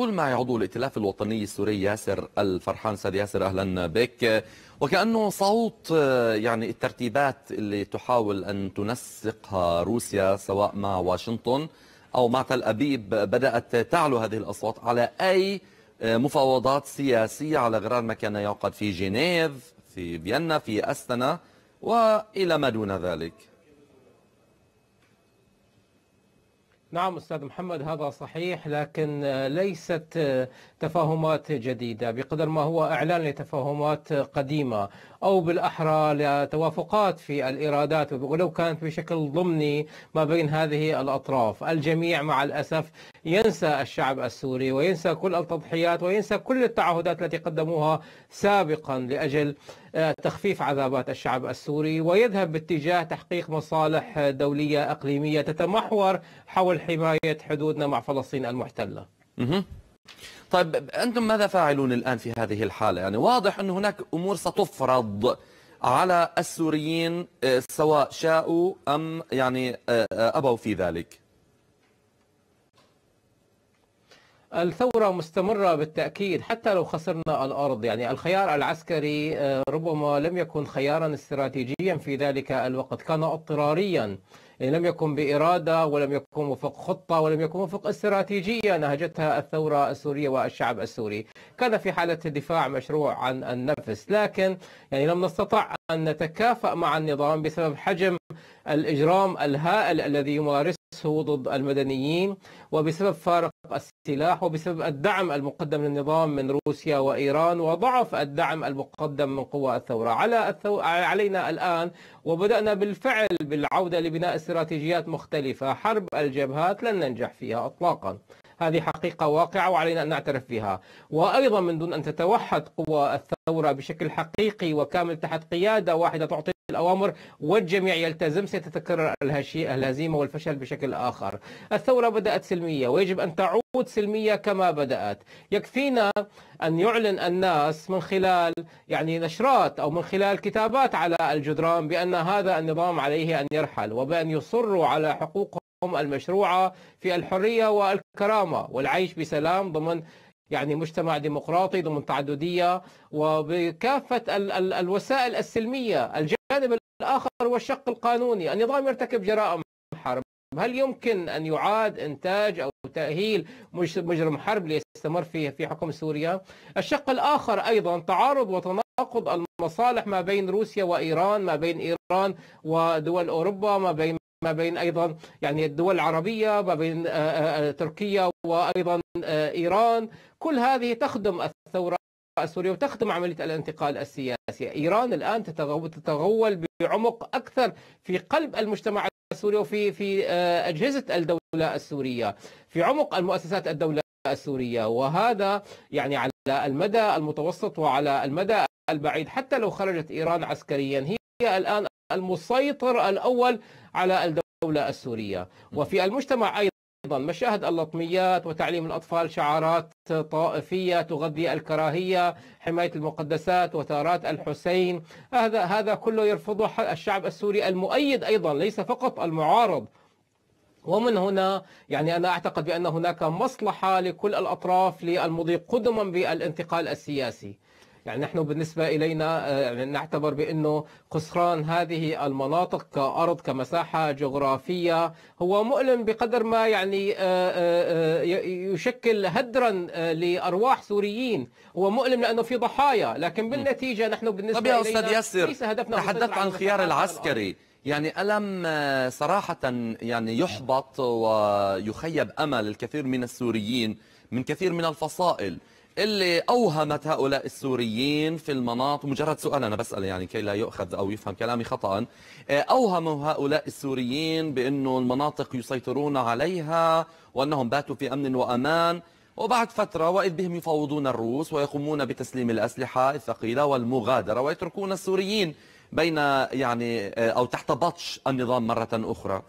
طول معي عضو الائتلاف الوطني السوري ياسر الفرحان سيد ياسر اهلا بك وكانه صوت يعني الترتيبات اللي تحاول ان تنسقها روسيا سواء مع واشنطن او مع تل ابيب بدات تعلو هذه الاصوات على اي مفاوضات سياسيه على غرار ما كان يعقد في جنيف في فيينا في استنا والى ما دون ذلك نعم أستاذ محمد هذا صحيح لكن آه، ليست آه، تفاهمات جديدة بقدر ما هو إعلان لتفاهمات قديمة أو بالأحرى لتوافقات في الإيرادات ولو كانت بشكل ضمني ما بين هذه الأطراف الجميع مع الأسف ينسى الشعب السوري وينسى كل التضحيات وينسى كل التعهدات التي قدموها سابقا لأجل تخفيف عذابات الشعب السوري ويذهب باتجاه تحقيق مصالح دولية أقليمية تتمحور حول حماية حدودنا مع فلسطين المحتلة طيب أنتم ماذا فاعلون الآن في هذه الحالة يعني واضح أن هناك أمور ستفرض على السوريين آه، سواء شاءوا أم يعني آه، آه، أبوا في ذلك الثورة مستمرة بالتأكيد حتى لو خسرنا الأرض يعني الخيار العسكري آه، ربما لم يكن خيارا استراتيجيا في ذلك الوقت كان اضطراريا يعني لم يكن بإرادة ولم يكن وفق خطة ولم يكن وفق استراتيجية نهجتها الثورة السورية والشعب السوري كان في حالة دفاع مشروع عن النفس لكن يعني لم نستطع أن نتكافأ مع النظام بسبب حجم الإجرام الهائل الذي يمارسه ضد المدنيين وبسبب فارق السلاح وبسبب الدعم المقدم للنظام من روسيا وإيران وضعف الدعم المقدم من قوى الثورة على الثو... علينا الآن وبدأنا بالفعل بالعودة لبناء استراتيجيات مختلفة حرب الجبهات لن ننجح فيها إطلاقا هذه حقيقة واقعة وعلينا أن نعترف بها وأيضا من دون أن تتوحد قوى الثورة بشكل حقيقي وكامل تحت قيادة واحدة تعطي الأوامر والجميع يلتزم ستتكرر الهزيمة والفشل بشكل آخر الثورة بدأت سلمية ويجب أن تعود سلمية كما بدأت يكفينا أن يعلن الناس من خلال يعني نشرات أو من خلال كتابات على الجدران بأن هذا النظام عليه أن يرحل وبأن يصروا على حقوقهم المشروعة في الحرية والكرامة والعيش بسلام ضمن يعني مجتمع ديمقراطي ضمن تعددية وبكافة ال ال الوسائل السلمية الجانب الآخر هو الشق القانوني النظام يرتكب جرائم حرب هل يمكن أن يعاد إنتاج أو تأهيل مجرم حرب ليستمر في في حكم سوريا الشق الآخر أيضا تعارض وتناقض المصالح ما بين روسيا وإيران ما بين إيران ودول أوروبا ما بين ما بين ايضا يعني الدول العربيه ما بين آه، آه، آه، تركيا وايضا ايران كل هذه تخدم الثورة السورية وتخدم عملية الانتقال السياسي إيران الآن تتغول بعمق أكثر في قلب المجتمع السوري وفي في آه، أجهزة الدولة السورية في عمق المؤسسات الدولة السورية وهذا يعني على المدى المتوسط وعلى المدى البعيد حتى لو خرجت إيران عسكريا هي الآن المسيطر الأول على الدولة السورية وفي المجتمع أيضا أيضا مشاهد اللطميات وتعليم الأطفال شعارات طائفية تغذي الكراهية حماية المقدسات وثارات الحسين هذا هذا كله يرفضه الشعب السوري المؤيد أيضا ليس فقط المعارض ومن هنا يعني انا اعتقد بان هناك مصلحه لكل الاطراف للمضي قدما بالانتقال السياسي. يعني نحن بالنسبة إلينا آه، نعتبر بأنه خسران هذه المناطق كأرض كمساحة جغرافية هو مؤلم بقدر ما يعني آه، آه، يشكل هدرا لأرواح سوريين هو مؤلم لأنه في ضحايا لكن بالنتيجة نحن بالنسبة طب يا أستاذ ياسر ليس هدفنا تحدثت عن الخيار العسكري يعني ألم صراحة يعني يحبط ويخيب أمل الكثير من السوريين من كثير من الفصائل اللي أوهمت هؤلاء السوريين في المناطق مجرد سؤال أنا بسأل يعني كي لا يؤخذ أو يفهم كلامي خطأ آه، أوهموا هؤلاء السوريين بأنه المناطق يسيطرون عليها وأنهم باتوا في أمن وأمان وبعد فترة وإذ بهم يفاوضون الروس ويقومون بتسليم الأسلحة الثقيلة والمغادرة ويتركون السوريين بين يعني آه، أو تحت بطش النظام مرة أخرى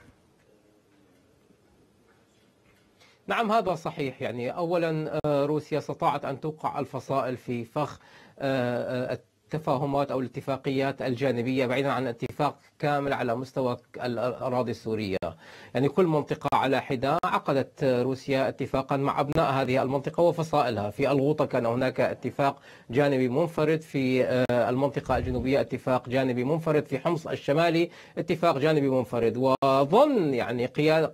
نعم هذا صحيح يعني أولا آه، روسيا استطاعت أن توقع الفصائل في فخ آه، آه، التفاهمات أو الاتفاقيات الجانبية بعيدا عن اتفاق كامل على مستوى الأراضي السورية يعني كل منطقة على حدة عقدت روسيا اتفاقا مع أبناء هذه المنطقة وفصائلها في الغوطة كان هناك اتفاق جانبي منفرد في آه، المنطقة الجنوبية اتفاق جانبي منفرد في حمص الشمالي اتفاق جانبي منفرد وظن يعني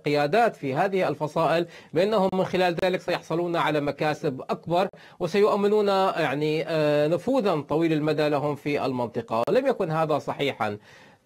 قيادات في هذه الفصائل بأنهم من خلال ذلك سيحصلون على مكاسب أكبر وسيؤمنون يعني آه، نفوذا طويل المدى لهم في المنطقة لم يكن هذا صحيحا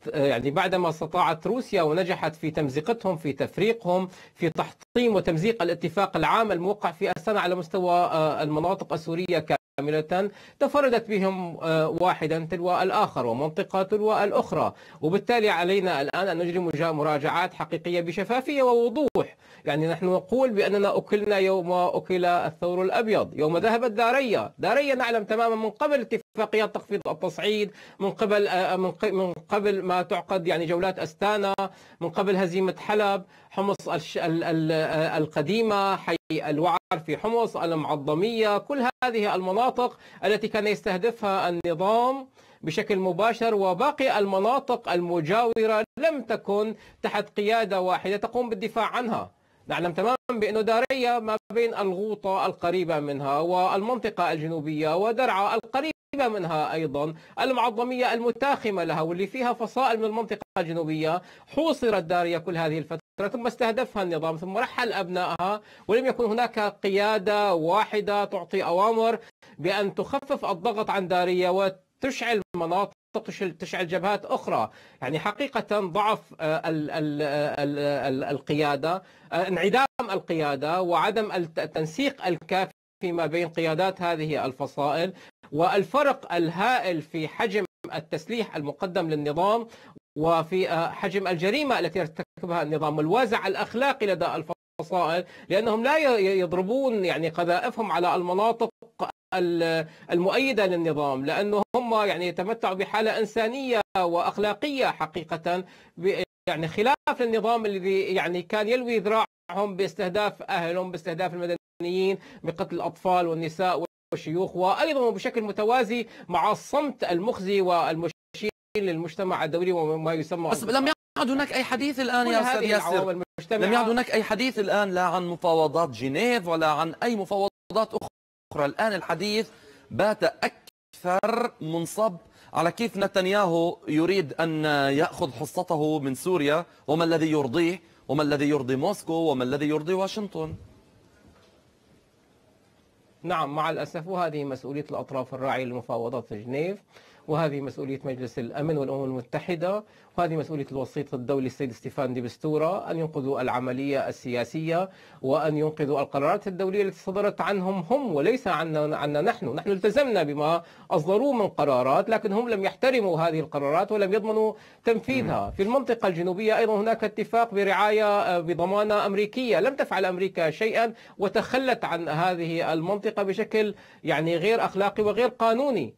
يعني بعدما استطاعت روسيا ونجحت في تمزيقتهم في تفريقهم في تحطيم وتمزيق الاتفاق العام الموقع في أستانا على مستوى آه، المناطق السورية كاملة تفردت بهم آه، واحدا تلو الآخر ومنطقة تلو الأخرى وبالتالي علينا الآن أن نجري مراجعات حقيقية بشفافية ووضوح يعني نحن نقول بأننا أكلنا يوم أكل الثور الأبيض يوم ذهبت داريا، دارية نعلم تماما من قبل اتفاقيات تخفيض التصعيد من قبل آه، آه، من قبل ما تعقد يعني جولات استانا من قبل هزيمة حلب حمص آه، القديمة حي الوعر في حمص المعظمية كل هذه المناطق التي كان يستهدفها النظام بشكل مباشر وباقي المناطق المجاورة لم تكن تحت قيادة واحدة تقوم بالدفاع عنها نعلم تماما بأنه دارية ما بين الغوطة القريبة منها والمنطقة الجنوبية ودرعا القريبة منها أيضا المعظمية المتاخمة لها واللي فيها فصائل من المنطقة الجنوبية حوصرت دارية كل هذه الفترة ثم استهدفها النظام ثم رحل أبنائها ولم يكن هناك قيادة واحدة تعطي أوامر بأن تخفف الضغط عن دارية وتشعل مناطق تشعل جبهات اخرى، يعني حقيقه ضعف آه، ال ال ال القياده، آه، انعدام القياده وعدم التنسيق الكافي فيما بين قيادات هذه الفصائل والفرق الهائل في حجم التسليح المقدم للنظام وفي آه، حجم الجريمه التي يرتكبها النظام والوازع الاخلاقي لدى الفصائل لانهم لا يضربون يعني قذائفهم على المناطق المؤيده للنظام لانه هم يعني يتمتعوا بحاله انسانيه واخلاقيه حقيقه يعني خلاف للنظام الذي يعني كان يلوي ذراعهم باستهداف اهلهم باستهداف المدنيين بقتل الاطفال والنساء والشيوخ وايضا بشكل متوازي مع الصمت المخزي والمشين للمجتمع الدولي وما يسمى بس لم يعد هناك اي حديث الان يا استاذ ياسر لم يعد هناك اي حديث الان لا عن مفاوضات جنيف ولا عن اي مفاوضات اخرى الان الحديث بات اكثر منصب على كيف نتنياهو يريد أن يأخذ حصته من سوريا وما الذي يرضيه وما الذي يرضي موسكو وما الذي يرضي واشنطن نعم مع الأسف وهذه مسؤولية الأطراف الراعية للمفاوضات في جنيف وهذه مسؤولية مجلس الأمن والأمم المتحدة وهذه مسؤولية الوسيط الدولي السيد ستيفان دي بستورا أن ينقذوا العملية السياسية وأن ينقذوا القرارات الدولية التي صدرت عنهم هم وليس عنا, عنا نحن نحن التزمنا بما أصدروه من قرارات لكن هم لم يحترموا هذه القرارات ولم يضمنوا تنفيذها في المنطقة الجنوبية أيضا هناك اتفاق برعاية آه، بضمانة أمريكية لم تفعل أمريكا شيئا وتخلت عن هذه المنطقة بشكل يعني غير أخلاقي وغير قانوني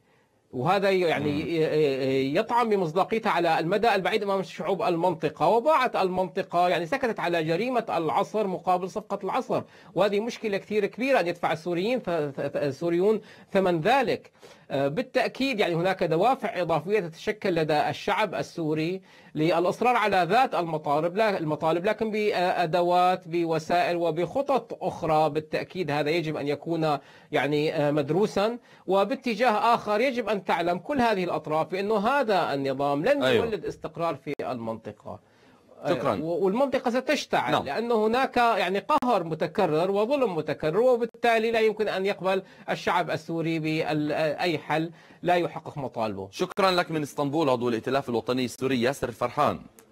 وهذا يعني يطعن بمصداقيتها على المدى البعيد امام شعوب المنطقه وضاعت المنطقه يعني سكتت على جريمه العصر مقابل صفقه العصر وهذه مشكله كثير كبيره ان يدفع السوريين السوريون ثمن ذلك آه، بالتأكيد يعني هناك دوافع إضافية تتشكل لدى الشعب السوري للإصرار على ذات المطالب المطالب لكن بأدوات بوسائل وبخطط أخرى بالتأكيد هذا يجب أن يكون يعني آه، مدروسا وباتجاه آخر يجب أن تعلم كل هذه الأطراف بأنه هذا النظام لن أيوه. يولد أيوة. استقرار في المنطقة شكرا والمنطقه ستشتعل نعم. لانه هناك يعني قهر متكرر وظلم متكرر وبالتالي لا يمكن ان يقبل الشعب السوري باي حل لا يحقق مطالبه شكرا لك من اسطنبول عضو الائتلاف الوطني السوري ياسر فرحان